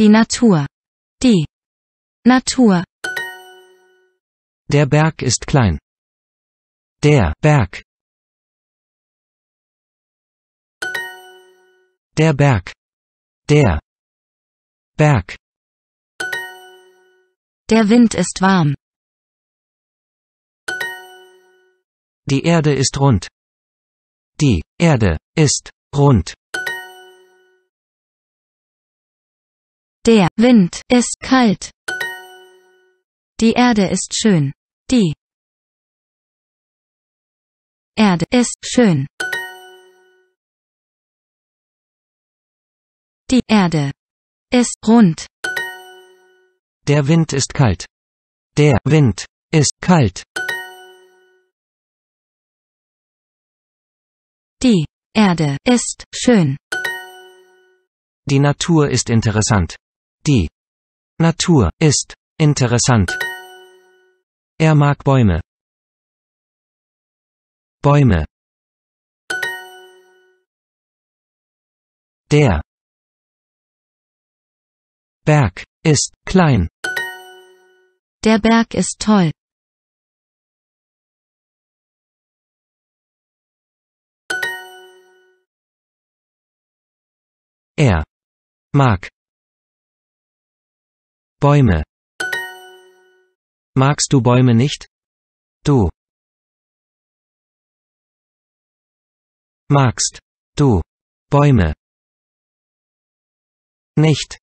Die Natur. Die Natur. Der Berg ist klein. Der Berg. Der Berg. Der Berg. Der Wind ist warm. Die Erde ist rund. Die Erde ist rund. Der Wind ist kalt. Die Erde ist schön. Die Erde ist schön. Die Erde ist rund. Der Wind ist kalt. Der Wind ist kalt. Die Erde ist schön. Die Natur ist interessant. Die Natur ist interessant. Er mag Bäume. Bäume. Der Berg ist klein. Der Berg ist toll. Er mag Bäume. Magst du Bäume nicht? Du. Magst. Du. Bäume. Nicht.